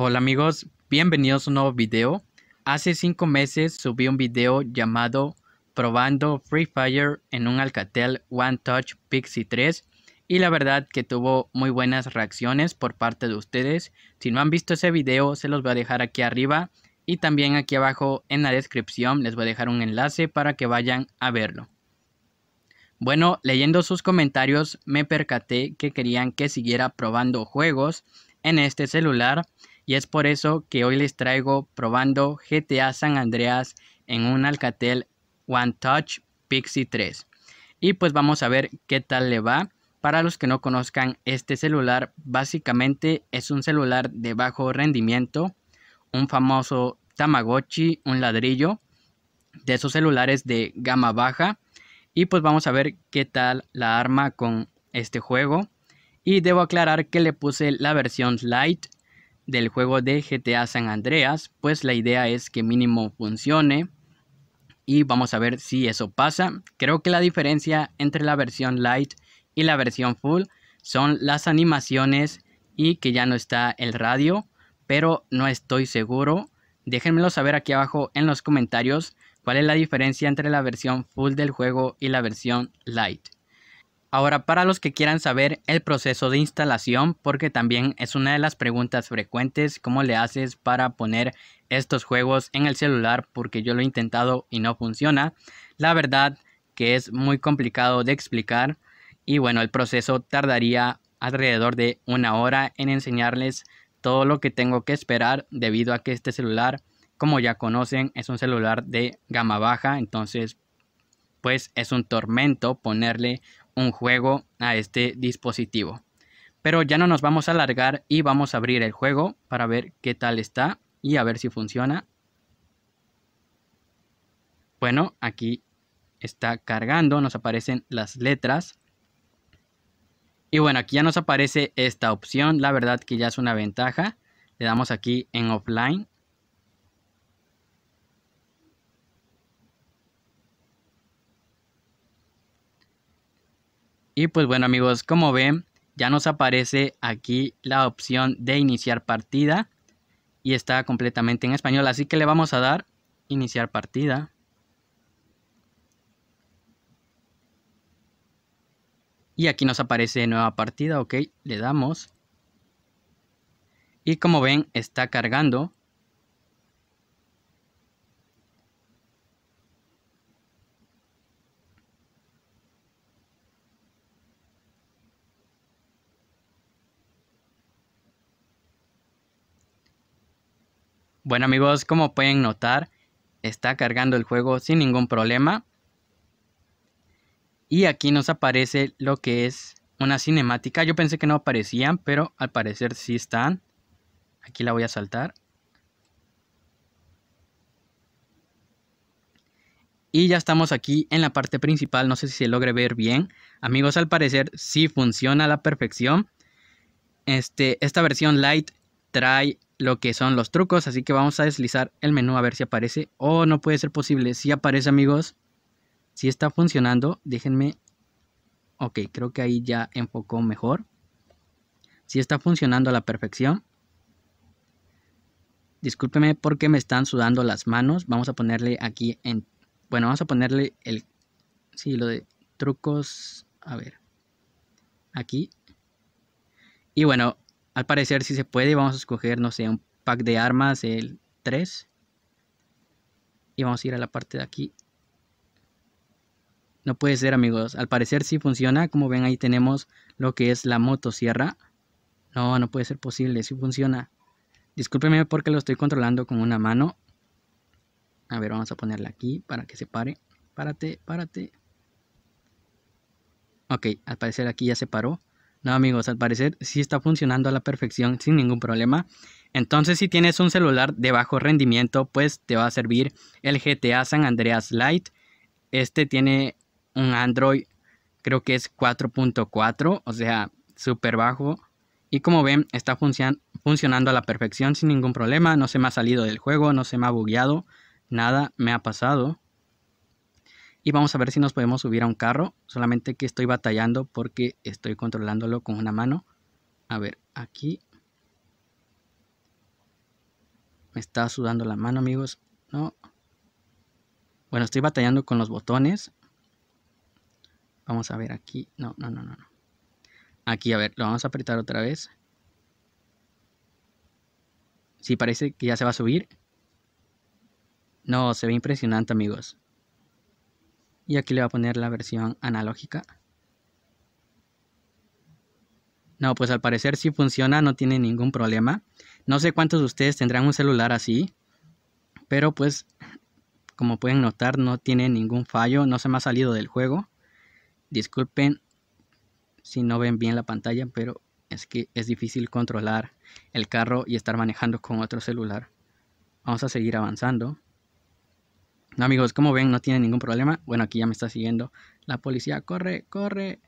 Hola amigos, bienvenidos a un nuevo video. Hace 5 meses subí un video llamado Probando Free Fire en un Alcatel One Touch Pixie 3 y la verdad que tuvo muy buenas reacciones por parte de ustedes. Si no han visto ese video se los voy a dejar aquí arriba y también aquí abajo en la descripción les voy a dejar un enlace para que vayan a verlo. Bueno, leyendo sus comentarios me percaté que querían que siguiera probando juegos en este celular y es por eso que hoy les traigo probando GTA San Andreas en un Alcatel One Touch Pixie 3. Y pues vamos a ver qué tal le va. Para los que no conozcan este celular, básicamente es un celular de bajo rendimiento, un famoso Tamagotchi, un ladrillo, de esos celulares de gama baja. Y pues vamos a ver qué tal la arma con este juego. Y debo aclarar que le puse la versión light del juego de GTA San Andreas, pues la idea es que mínimo funcione y vamos a ver si eso pasa. Creo que la diferencia entre la versión light y la versión full son las animaciones y que ya no está el radio, pero no estoy seguro. Déjenmelo saber aquí abajo en los comentarios cuál es la diferencia entre la versión full del juego y la versión light. Ahora, para los que quieran saber el proceso de instalación, porque también es una de las preguntas frecuentes, ¿cómo le haces para poner estos juegos en el celular? Porque yo lo he intentado y no funciona. La verdad que es muy complicado de explicar y bueno, el proceso tardaría alrededor de una hora en enseñarles todo lo que tengo que esperar debido a que este celular, como ya conocen, es un celular de gama baja, entonces pues es un tormento ponerle un juego a este dispositivo. Pero ya no nos vamos a alargar y vamos a abrir el juego para ver qué tal está y a ver si funciona. Bueno, aquí está cargando, nos aparecen las letras. Y bueno, aquí ya nos aparece esta opción, la verdad que ya es una ventaja. Le damos aquí en offline Y pues bueno amigos, como ven, ya nos aparece aquí la opción de iniciar partida. Y está completamente en español, así que le vamos a dar iniciar partida. Y aquí nos aparece nueva partida, ok, le damos. Y como ven, está cargando. Bueno amigos, como pueden notar, está cargando el juego sin ningún problema. Y aquí nos aparece lo que es una cinemática. Yo pensé que no aparecían, pero al parecer sí están. Aquí la voy a saltar. Y ya estamos aquí en la parte principal, no sé si se logre ver bien. Amigos, al parecer sí funciona a la perfección. Este, esta versión light trae lo que son los trucos, así que vamos a deslizar el menú a ver si aparece. Oh, no puede ser posible, si aparece amigos, si está funcionando, déjenme... Ok, creo que ahí ya enfocó mejor. Si está funcionando a la perfección. Discúlpeme porque me están sudando las manos. Vamos a ponerle aquí en... Bueno, vamos a ponerle el... Sí, lo de trucos... A ver. Aquí. Y bueno, al parecer si se puede vamos a escoger, no sé, un pack de armas, el 3. Y vamos a ir a la parte de aquí. No puede ser amigos, al parecer sí funciona, como ven ahí tenemos lo que es la motosierra. No, no puede ser posible, sí funciona. Discúlpeme porque lo estoy controlando con una mano. A ver, vamos a ponerla aquí para que se pare. Párate, párate. Ok, al parecer aquí ya se paró. No amigos, al parecer sí está funcionando a la perfección sin ningún problema. Entonces si tienes un celular de bajo rendimiento, pues te va a servir el GTA San Andreas Lite. Este tiene un Android, creo que es 4.4, o sea, súper bajo. Y como ven, está funcionando a la perfección sin ningún problema. No se me ha salido del juego, no se me ha bugueado, nada me ha pasado y vamos a ver si nos podemos subir a un carro, solamente que estoy batallando porque estoy controlándolo con una mano. A ver, aquí. Me está sudando la mano, amigos. No. Bueno, estoy batallando con los botones. Vamos a ver aquí. No, no, no, no. Aquí, a ver, lo vamos a apretar otra vez. Sí, parece que ya se va a subir. No, se ve impresionante, amigos y aquí le voy a poner la versión analógica. No, pues al parecer sí funciona, no tiene ningún problema. No sé cuántos de ustedes tendrán un celular así, pero pues como pueden notar no tiene ningún fallo, no se me ha salido del juego. Disculpen si no ven bien la pantalla, pero es que es difícil controlar el carro y estar manejando con otro celular. Vamos a seguir avanzando. No, amigos, como ven, no tiene ningún problema. Bueno, aquí ya me está siguiendo la policía. Corre, corre.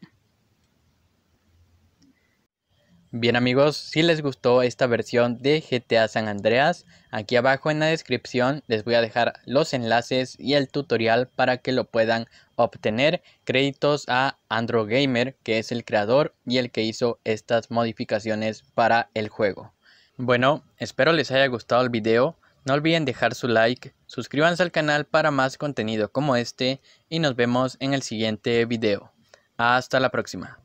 Bien amigos, si les gustó esta versión de GTA San Andreas, aquí abajo en la descripción les voy a dejar los enlaces y el tutorial para que lo puedan obtener. Créditos a Andro Gamer, que es el creador y el que hizo estas modificaciones para el juego. Bueno, espero les haya gustado el video. No olviden dejar su like, suscríbanse al canal para más contenido como este y nos vemos en el siguiente video. Hasta la próxima.